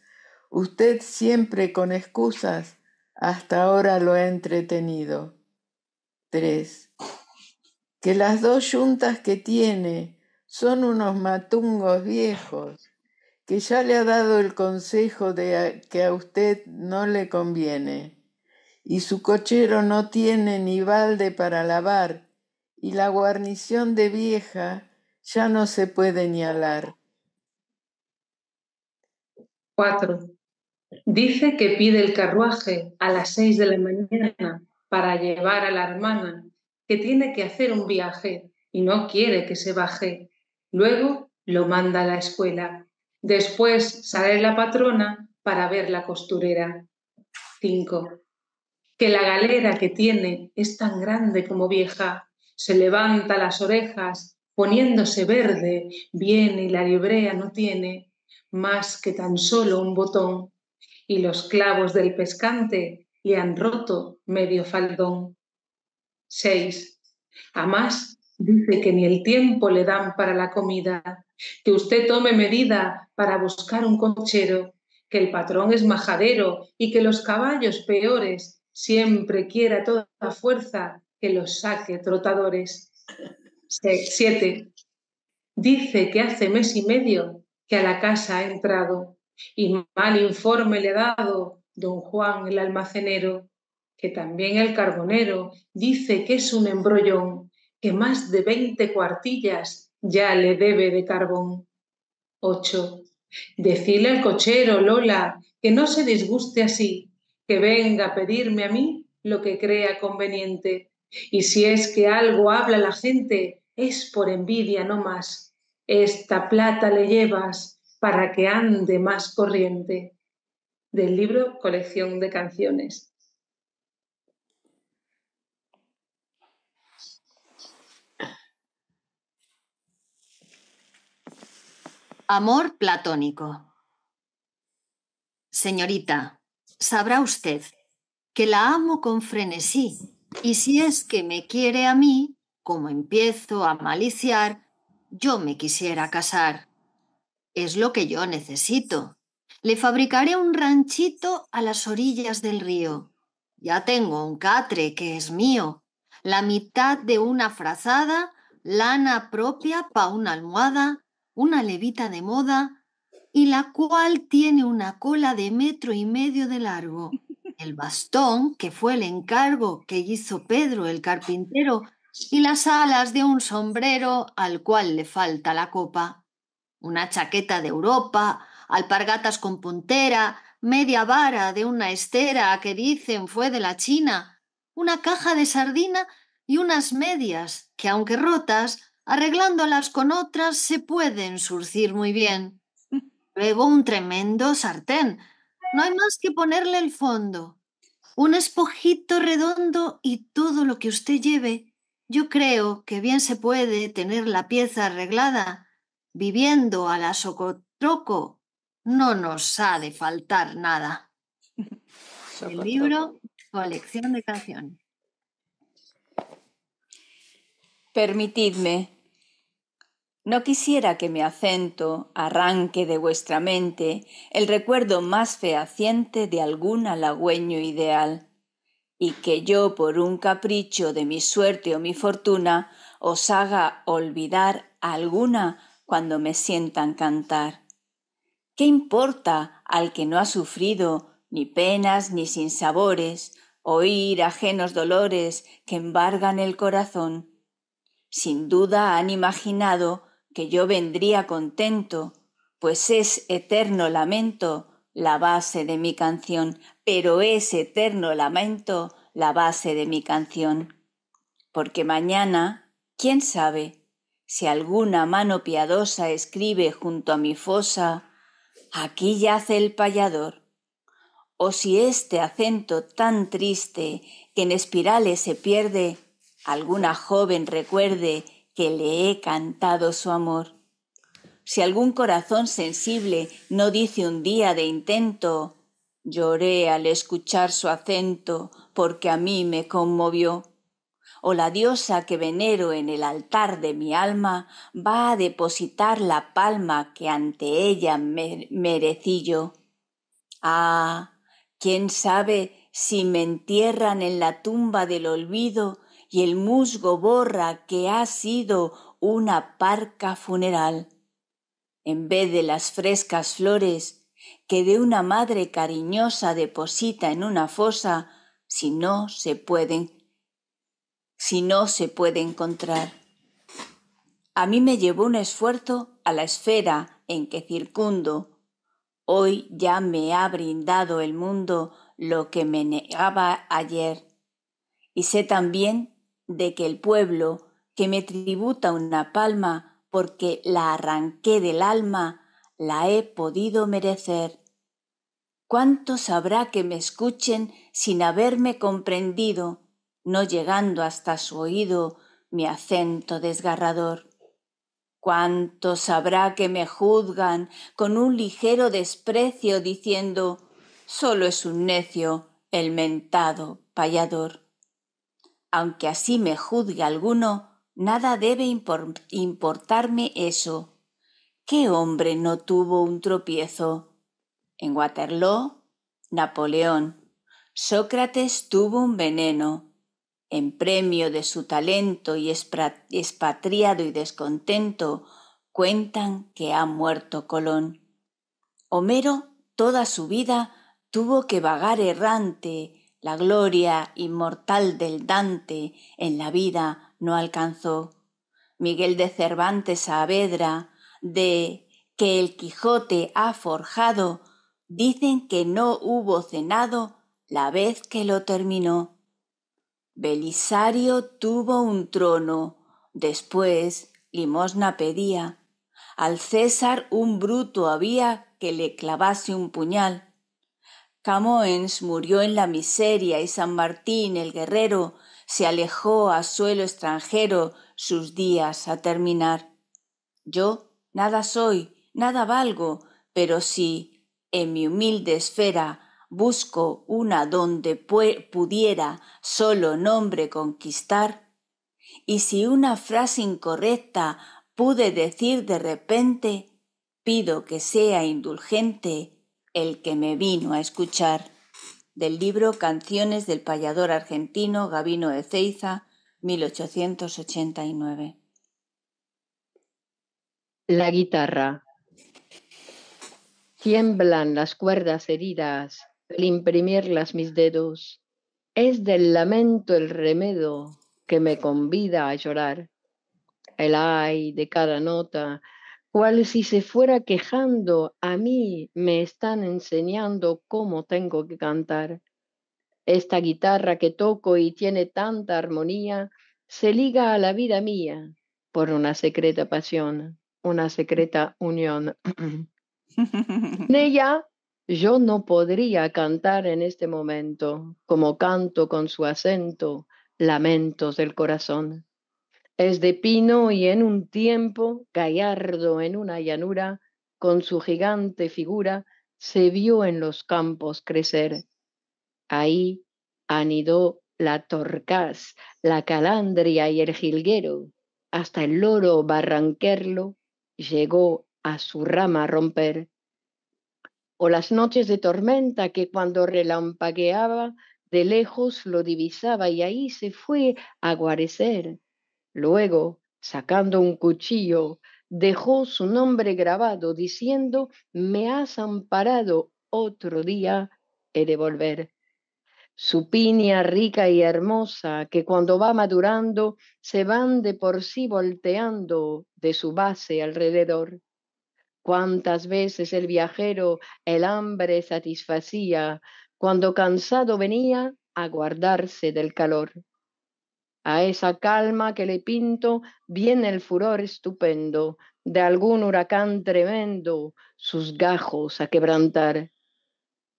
Usted siempre con excusas hasta ahora lo ha entretenido. 3. Que las dos yuntas que tiene son unos matungos viejos, que ya le ha dado el consejo de que a usted no le conviene, y su cochero no tiene ni balde para lavar, y la guarnición de vieja ya no se puede ni alar. 4. Dice que pide el carruaje a las seis de la mañana para llevar a la hermana, que tiene que hacer un viaje y no quiere que se baje Luego lo manda a la escuela. Después sale la patrona para ver la costurera. 5. Que la galera que tiene es tan grande como vieja. Se levanta las orejas, poniéndose verde, viene y la librea no tiene más que tan solo un botón, y los clavos del pescante le han roto medio faldón. 6. A más Dice que ni el tiempo le dan para la comida, que usted tome medida para buscar un cochero, que el patrón es majadero y que los caballos peores siempre quiera toda la fuerza que los saque trotadores. Siete. Dice que hace mes y medio que a la casa ha entrado y mal informe le ha dado don Juan el almacenero, que también el carbonero dice que es un embrollón que más de veinte cuartillas ya le debe de carbón. 8. Decile al cochero, Lola, que no se disguste así, que venga a pedirme a mí lo que crea conveniente. Y si es que algo habla la gente, es por envidia no más. Esta plata le llevas para que ande más corriente. Del libro Colección de Canciones. Amor platónico. Señorita, sabrá usted que la amo con frenesí y si es que me quiere a mí, como empiezo a maliciar, yo me quisiera casar. Es lo que yo necesito. Le fabricaré un ranchito a las orillas del río. Ya tengo un catre que es mío, la mitad de una frazada, lana propia pa' una almohada, una levita de moda y la cual tiene una cola de metro y medio de largo. El bastón, que fue el encargo que hizo Pedro el carpintero, y las alas de un sombrero al cual le falta la copa. Una chaqueta de Europa, alpargatas con puntera, media vara de una estera que dicen fue de la China, una caja de sardina y unas medias que, aunque rotas, Arreglándolas con otras se pueden surcir muy bien. Luego un tremendo sartén. No hay más que ponerle el fondo. Un espojito redondo y todo lo que usted lleve. Yo creo que bien se puede tener la pieza arreglada. Viviendo a la socotroco, no nos ha de faltar nada. El libro, colección de canciones. Permitidme, no quisiera que mi acento arranque de vuestra mente el recuerdo más fehaciente de algún halagüeño ideal, y que yo por un capricho de mi suerte o mi fortuna os haga olvidar alguna cuando me sientan cantar. ¿Qué importa al que no ha sufrido ni penas ni sinsabores oír ajenos dolores que embargan el corazón? Sin duda han imaginado yo vendría contento, pues es eterno lamento la base de mi canción, pero es eterno lamento la base de mi canción. Porque mañana, quién sabe, si alguna mano piadosa escribe junto a mi fosa, aquí yace el payador, o si este acento tan triste que en espirales se pierde, alguna joven recuerde que le he cantado su amor. Si algún corazón sensible no dice un día de intento, lloré al escuchar su acento porque a mí me conmovió. O la diosa que venero en el altar de mi alma va a depositar la palma que ante ella me merecí yo. Ah, quién sabe si me entierran en la tumba del olvido y el musgo borra que ha sido una parca funeral. En vez de las frescas flores que de una madre cariñosa deposita en una fosa, si no se pueden, si no se puede encontrar. A mí me llevó un esfuerzo a la esfera en que circundo. Hoy ya me ha brindado el mundo lo que me negaba ayer. Y sé también de que el pueblo, que me tributa una palma porque la arranqué del alma, la he podido merecer. ¿Cuántos habrá que me escuchen sin haberme comprendido, no llegando hasta su oído mi acento desgarrador? ¿Cuántos habrá que me juzgan con un ligero desprecio diciendo sólo es un necio el mentado payador? aunque así me juzgue alguno, nada debe importarme eso. ¿Qué hombre no tuvo un tropiezo? En Waterloo, Napoleón. Sócrates tuvo un veneno. En premio de su talento y expatriado y descontento, cuentan que ha muerto Colón. Homero, toda su vida, tuvo que vagar errante, la gloria inmortal del Dante en la vida no alcanzó. Miguel de Cervantes Saavedra, de que el Quijote ha forjado, dicen que no hubo cenado la vez que lo terminó. Belisario tuvo un trono, después limosna pedía. Al César un bruto había que le clavase un puñal. Camoens murió en la miseria y San Martín el guerrero se alejó a suelo extranjero sus días a terminar. Yo nada soy, nada valgo, pero si en mi humilde esfera busco una donde pudiera solo nombre conquistar, y si una frase incorrecta pude decir de repente, pido que sea indulgente el que me vino a escuchar del libro Canciones del payador argentino Gabino Ezeiza, 1889. La guitarra. Tiemblan las cuerdas heridas al imprimirlas mis dedos. Es del lamento el remedo que me convida a llorar. El ay de cada nota cual si se fuera quejando, a mí me están enseñando cómo tengo que cantar. Esta guitarra que toco y tiene tanta armonía, se liga a la vida mía por una secreta pasión, una secreta unión. En ella, yo no podría cantar en este momento, como canto con su acento, lamentos del corazón. Es de pino y en un tiempo, gallardo en una llanura, con su gigante figura, se vio en los campos crecer. Ahí anidó la torcaz, la calandria y el jilguero, hasta el loro barranquerlo llegó a su rama romper. O las noches de tormenta que cuando relampagueaba, de lejos lo divisaba y ahí se fue a guarecer. Luego, sacando un cuchillo, dejó su nombre grabado diciendo, me has amparado otro día, he de volver. Su piña rica y hermosa, que cuando va madurando, se van de por sí volteando de su base alrededor. Cuántas veces el viajero el hambre satisfacía, cuando cansado venía a guardarse del calor. A esa calma que le pinto viene el furor estupendo de algún huracán tremendo, sus gajos a quebrantar.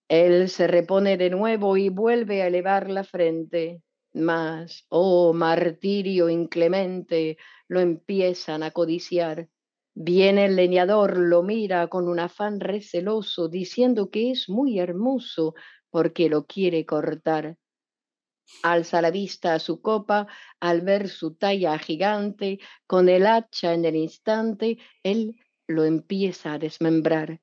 Él se repone de nuevo y vuelve a elevar la frente, mas, oh martirio inclemente, lo empiezan a codiciar. Viene el leñador, lo mira con un afán receloso, diciendo que es muy hermoso porque lo quiere cortar. Alza la vista a su copa, al ver su talla gigante, con el hacha en el instante, él lo empieza a desmembrar.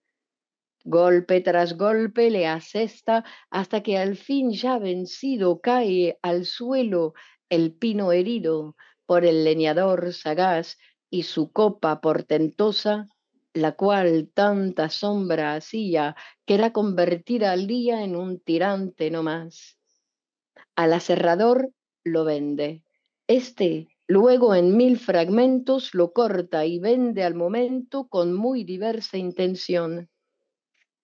Golpe tras golpe le asesta hasta que al fin ya vencido cae al suelo el pino herido por el leñador sagaz y su copa portentosa, la cual tanta sombra hacía que era convertida al día en un tirante no más. Al aserrador lo vende. Este luego en mil fragmentos lo corta y vende al momento con muy diversa intención.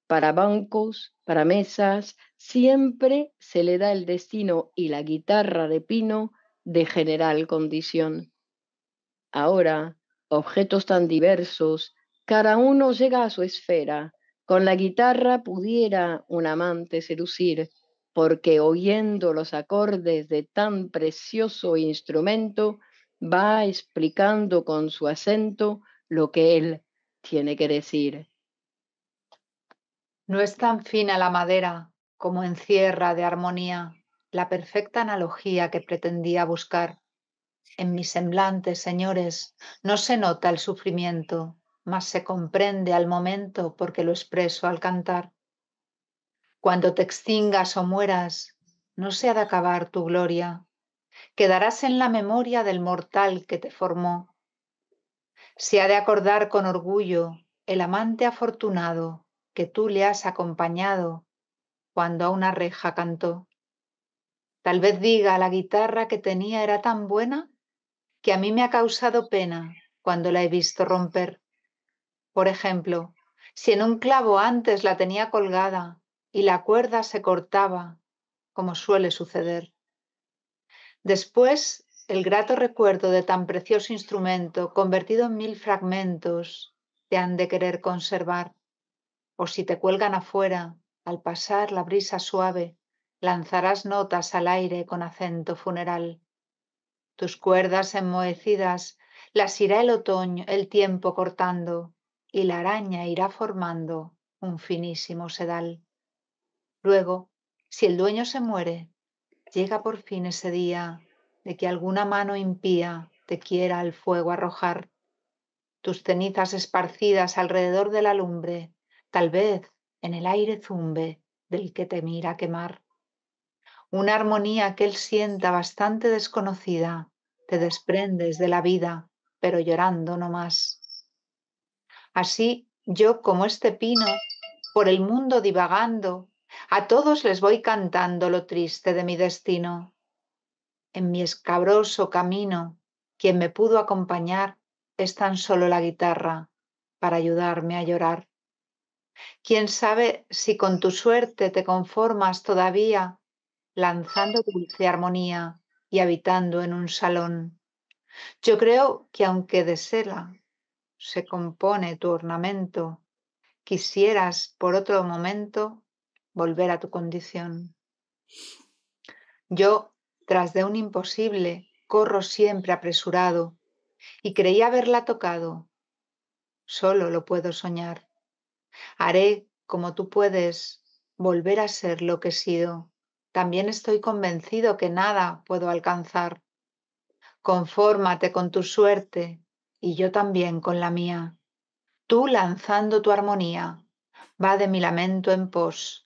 Para bancos, para mesas, siempre se le da el destino y la guitarra de pino de general condición. Ahora, objetos tan diversos, cada uno llega a su esfera. Con la guitarra pudiera un amante seducir porque oyendo los acordes de tan precioso instrumento, va explicando con su acento lo que él tiene que decir. No es tan fina la madera como encierra de armonía la perfecta analogía que pretendía buscar. En mi semblante, señores, no se nota el sufrimiento, mas se comprende al momento porque lo expreso al cantar. Cuando te extingas o mueras, no se ha de acabar tu gloria. Quedarás en la memoria del mortal que te formó. Se ha de acordar con orgullo el amante afortunado que tú le has acompañado cuando a una reja cantó. Tal vez diga la guitarra que tenía era tan buena que a mí me ha causado pena cuando la he visto romper. Por ejemplo, si en un clavo antes la tenía colgada y la cuerda se cortaba, como suele suceder. Después, el grato recuerdo de tan precioso instrumento, convertido en mil fragmentos, te han de querer conservar, o si te cuelgan afuera, al pasar la brisa suave, lanzarás notas al aire con acento funeral. Tus cuerdas enmohecidas las irá el otoño, el tiempo cortando, y la araña irá formando un finísimo sedal. Luego, si el dueño se muere, llega por fin ese día de que alguna mano impía te quiera al fuego arrojar. Tus cenizas esparcidas alrededor de la lumbre, tal vez en el aire zumbe del que te mira quemar. Una armonía que él sienta bastante desconocida, te desprendes de la vida, pero llorando no más. Así yo como este pino, por el mundo divagando, a todos les voy cantando lo triste de mi destino. En mi escabroso camino, quien me pudo acompañar es tan solo la guitarra para ayudarme a llorar. Quién sabe si con tu suerte te conformas todavía, lanzando dulce armonía y habitando en un salón. Yo creo que aunque de sela se compone tu ornamento, quisieras por otro momento volver a tu condición. Yo, tras de un imposible, corro siempre apresurado y creí haberla tocado. Solo lo puedo soñar. Haré como tú puedes volver a ser lo que he sido. También estoy convencido que nada puedo alcanzar. Confórmate con tu suerte y yo también con la mía. Tú lanzando tu armonía, va de mi lamento en pos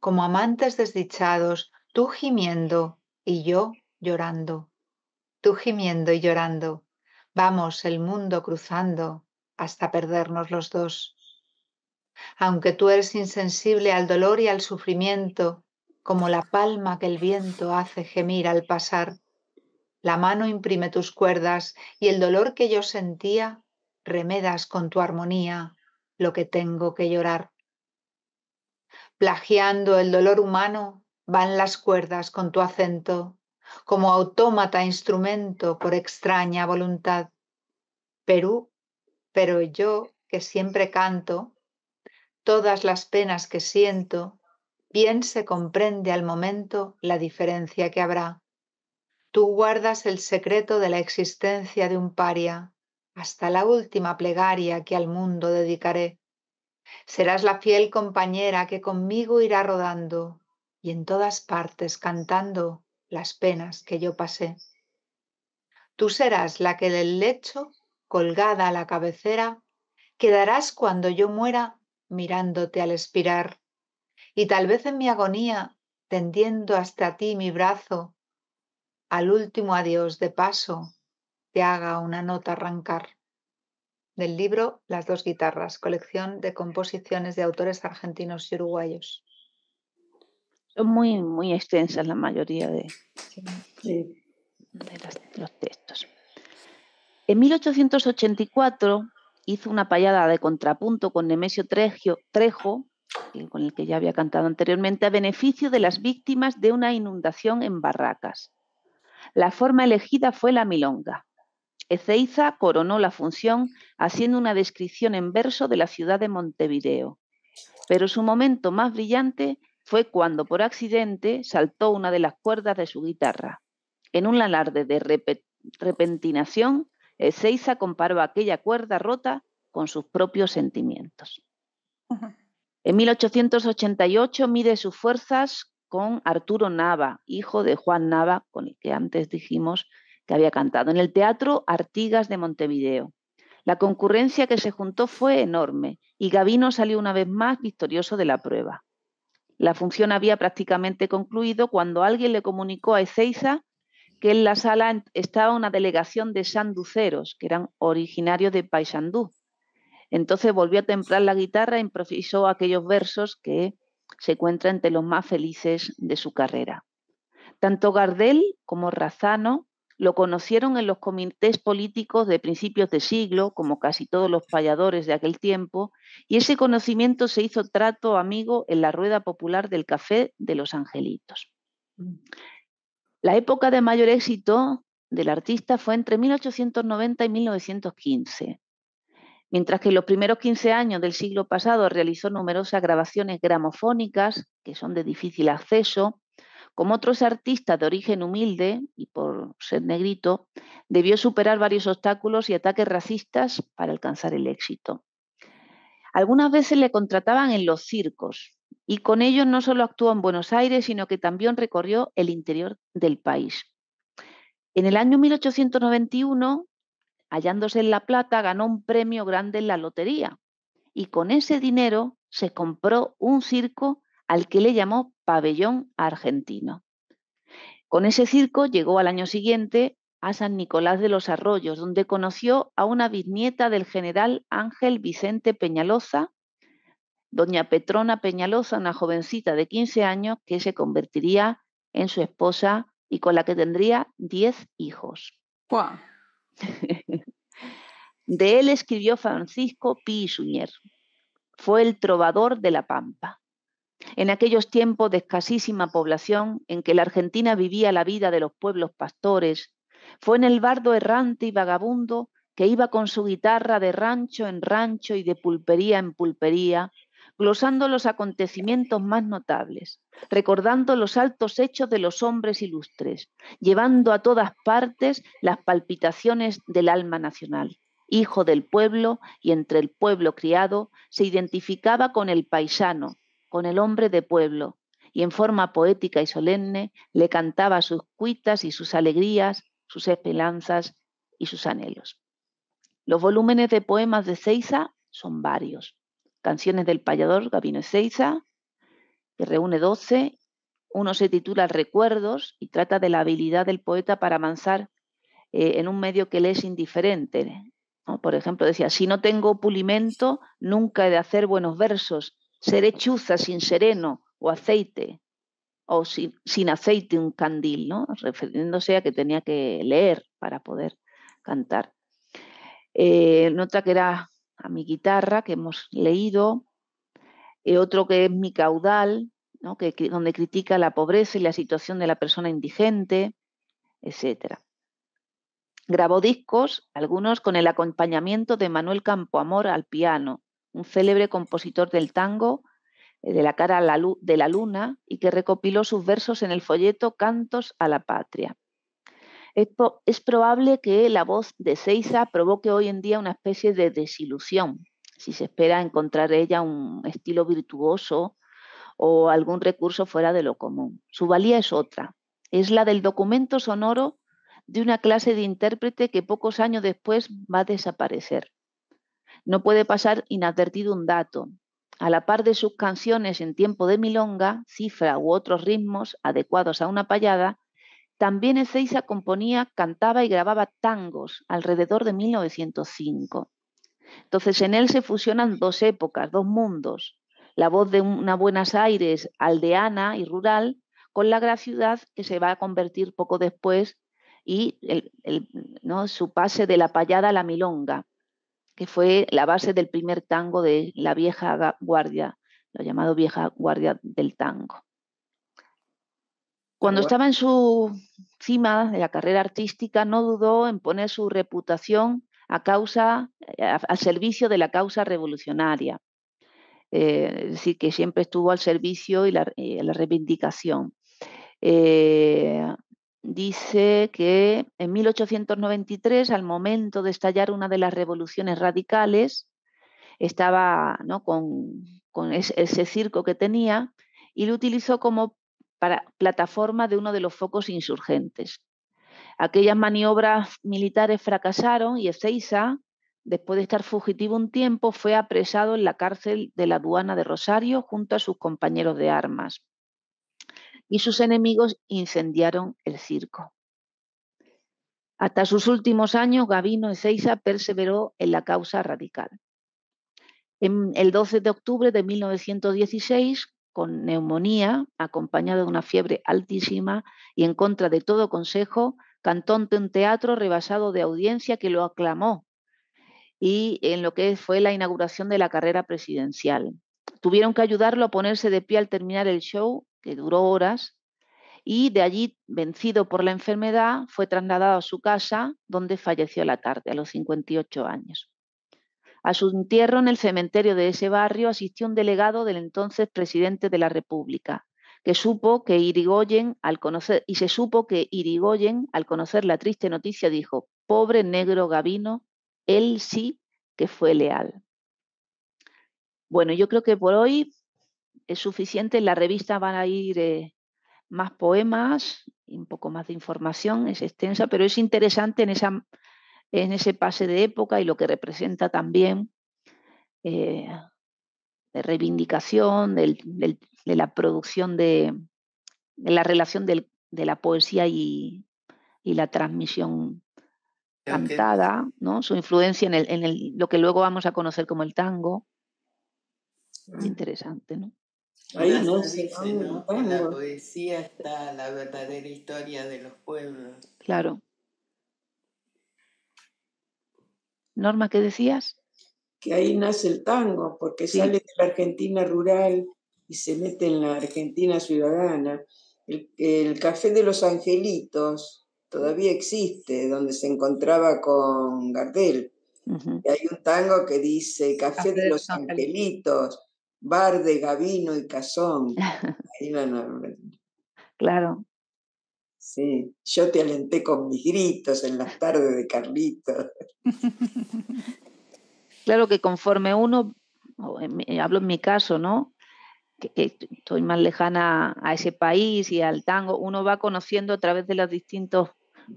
como amantes desdichados, tú gimiendo y yo llorando. Tú gimiendo y llorando. Vamos el mundo cruzando hasta perdernos los dos. Aunque tú eres insensible al dolor y al sufrimiento, como la palma que el viento hace gemir al pasar, la mano imprime tus cuerdas y el dolor que yo sentía, remedas con tu armonía lo que tengo que llorar plagiando el dolor humano, van las cuerdas con tu acento, como autómata instrumento por extraña voluntad. Perú, pero yo que siempre canto, todas las penas que siento, bien se comprende al momento la diferencia que habrá. Tú guardas el secreto de la existencia de un paria, hasta la última plegaria que al mundo dedicaré. Serás la fiel compañera que conmigo irá rodando y en todas partes cantando las penas que yo pasé. Tú serás la que del lecho, colgada a la cabecera, quedarás cuando yo muera mirándote al expirar. Y tal vez en mi agonía, tendiendo hasta ti mi brazo, al último adiós de paso, te haga una nota arrancar del libro Las dos guitarras, colección de composiciones de autores argentinos y uruguayos. Son muy, muy extensas la mayoría de, los textos. En 1884 hizo una payada de contrapunto con Nemesio Trejo, con el que ya había cantado anteriormente, a beneficio de las víctimas de una inundación en Barracas. La forma elegida fue la milonga. Ezeiza coronó la función haciendo una descripción en verso de la ciudad de Montevideo. Pero su momento más brillante fue cuando por accidente saltó una de las cuerdas de su guitarra. En un alarde de repentinación, Ezeiza comparó aquella cuerda rota con sus propios sentimientos. En 1888 mide sus fuerzas con Arturo Nava, hijo de Juan Nava, con el que antes dijimos que había cantado, en el Teatro Artigas de Montevideo. La concurrencia que se juntó fue enorme y Gavino salió una vez más victorioso de la prueba. La función había prácticamente concluido cuando alguien le comunicó a Ezeiza que en la sala estaba una delegación de sanduceros, que eran originarios de Paysandú. Entonces volvió a templar la guitarra e improvisó aquellos versos que se encuentran entre los más felices de su carrera. Tanto Gardel como Razano lo conocieron en los comités políticos de principios de siglo, como casi todos los payadores de aquel tiempo, y ese conocimiento se hizo trato amigo en la rueda popular del Café de los Angelitos. La época de mayor éxito del artista fue entre 1890 y 1915. Mientras que en los primeros 15 años del siglo pasado realizó numerosas grabaciones gramofónicas, que son de difícil acceso, como otros artistas de origen humilde y por ser negrito, debió superar varios obstáculos y ataques racistas para alcanzar el éxito. Algunas veces le contrataban en los circos y con ellos no solo actuó en Buenos Aires, sino que también recorrió el interior del país. En el año 1891, hallándose en La Plata, ganó un premio grande en la lotería y con ese dinero se compró un circo al que le llamó Pabellón Argentino. Con ese circo llegó al año siguiente a San Nicolás de los Arroyos, donde conoció a una bisnieta del general Ángel Vicente Peñaloza, doña Petrona Peñalosa, una jovencita de 15 años que se convertiría en su esposa y con la que tendría 10 hijos. de él escribió Francisco Suñer. Fue el trovador de la Pampa. En aquellos tiempos de escasísima población en que la Argentina vivía la vida de los pueblos pastores, fue en el bardo errante y vagabundo que iba con su guitarra de rancho en rancho y de pulpería en pulpería, glosando los acontecimientos más notables, recordando los altos hechos de los hombres ilustres, llevando a todas partes las palpitaciones del alma nacional. Hijo del pueblo y entre el pueblo criado, se identificaba con el paisano, con el hombre de pueblo, y en forma poética y solemne le cantaba sus cuitas y sus alegrías, sus esperanzas y sus anhelos. Los volúmenes de poemas de Seiza son varios. Canciones del payador Gabino Seiza, que reúne doce, Uno se titula Recuerdos y trata de la habilidad del poeta para avanzar eh, en un medio que le es indiferente. Por ejemplo, decía, si no tengo pulimento, nunca he de hacer buenos versos, seré chuza sin sereno o aceite, o sin, aceite un candil, refiriéndose a que tenía que leer para poder cantar. Eh, nota que era a mi guitarra, que hemos leído, eh, otro que es mi caudal, donde critica la pobreza y la situación de la persona indigente, etc. Grabó discos, algunos con el acompañamiento de Manuel Campoamor al piano, un célebre compositor del tango, eh, de la cara a la de la luna, y que recopiló sus versos en el folleto Cantos a la Patria. Es, es probable que la voz de Seiza provoque hoy en día una especie de desilusión, si se espera encontrar ella un estilo virtuoso o algún recurso fuera de lo común. Su valía es otra, es la del documento sonoro de una clase de intérprete que pocos años después va a desaparecer. No puede pasar inadvertido un dato. A la par de sus canciones en tiempo de milonga, cifra u otros ritmos adecuados a una payada, también Ezeiza componía, cantaba y grababa tangos alrededor de 1905. Entonces en él se fusionan dos épocas, dos mundos, la voz de una Buenos Aires aldeana y rural con la gran ciudad que se va a convertir poco después y su pase de la payada a la milonga, que fue la base del primer tango de la vieja guardia, lo llamado vieja guardia del tango. Cuando estaba en su cima de la carrera artística, no dudó en poner su reputación a causa, eh, al servicio de la causa revolucionaria. es eh, decir, que siempre estuvo al servicio y la, la reivindicación. Eh, dice que en 1893, al momento de estallar una de las revoluciones radicales, estaba con, ese, circo que tenía y lo utilizó como plataforma de uno de los focos insurgentes. Aquellas maniobras militares fracasaron y Ezeiza, después de estar fugitivo un tiempo, fue apresado en la cárcel de la aduana de Rosario junto a sus compañeros de armas y sus enemigos incendiaron el circo. Hasta sus últimos años, Gavino Ezeiza perseveró en la causa radical. En el 12 de octubre de 1916, con neumonía, acompañado de una fiebre altísima y en contra de todo consejo, cantó ante un teatro rebasado de audiencia que lo aclamó y en lo que fue la inauguración de la carrera presidencial. Tuvieron que ayudarlo a ponerse de pie al terminar el show que duró horas, y de allí, vencido por la enfermedad, fue trasladado a su casa, donde falleció la tarde, a los 58 años. A su entierro en el cementerio de ese barrio asistió un delegado del entonces presidente de la República, que supo que Irigoyen, al conocer, y se supo que Irigoyen, al conocer la triste noticia, dijo, pobre negro gabino él sí que fue leal. Bueno, yo creo que por hoy es suficiente. En la revista van a ir eh, más poemas, y un poco más de información, es extensa, pero es interesante en, esa, en ese pase de época y lo que representa también eh, de reivindicación de la producción de, la relación de la poesía y, la transmisión cantada, ¿no? su influencia en, lo que luego vamos a conocer como el tango. Mm. interesante, ¿no? Ahí la poesía está la verdadera historia de los pueblos. Claro. Norma, ¿qué decías? Que ahí nace el tango, porque sale de la Argentina rural y se mete en la Argentina ciudadana. El, Café de los Angelitos todavía existe, donde se encontraba con Gardel. Y hay un tango que dice Café de los Angelitos bar de Gavino y Cazón. Claro. Sí, yo te alenté con mis gritos en las tardes de Carlitos. Claro que conforme uno, eh, eh, hablo en mi caso, ¿no? que, estoy más lejana a ese país y al tango, uno va conociendo a través de los distintos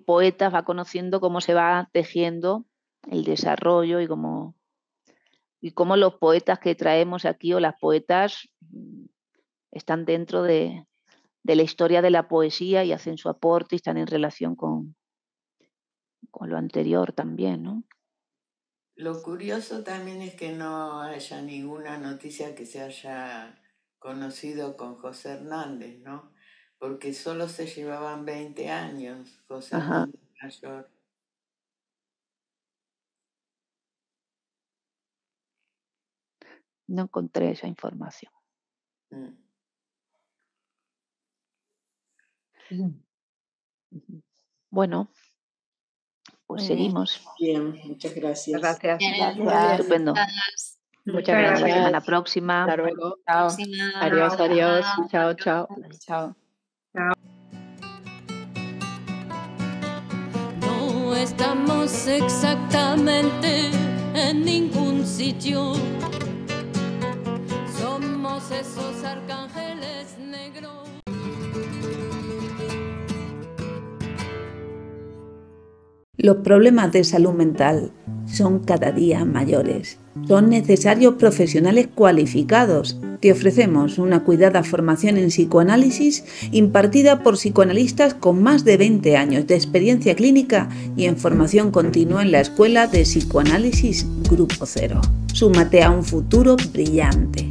poetas, va conociendo cómo se va tejiendo el desarrollo y cómo y cómo los poetas que traemos aquí o las poetas mm, están dentro de, la historia de la poesía y hacen su aporte y están en relación con, con lo anterior también, ¿no? Lo curioso también es que no haya ninguna noticia que se haya conocido con José Hernández, ¿no? Porque solo se llevaban 20 años, José Hernández mayor. no encontré esa información. Mm. Bueno, pues seguimos. Bien, muchas gracias. Gracias. Estupendo. Muchas gracias. gracias. Hasta la próxima. Hasta luego. Chao. Adiós, adiós. Chao, chao. Chao. No estamos exactamente en ningún sitio esos arcángeles negros. Los problemas de salud mental son cada día mayores. Son necesarios profesionales cualificados. Te ofrecemos una cuidada formación en psicoanálisis impartida por psicoanalistas con más de 20 años de experiencia clínica y en formación continua en la Escuela de Psicoanálisis Grupo Cero. Súmate a un futuro brillante.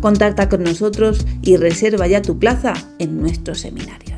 Contacta con nosotros y reserva ya tu plaza en nuestro seminario.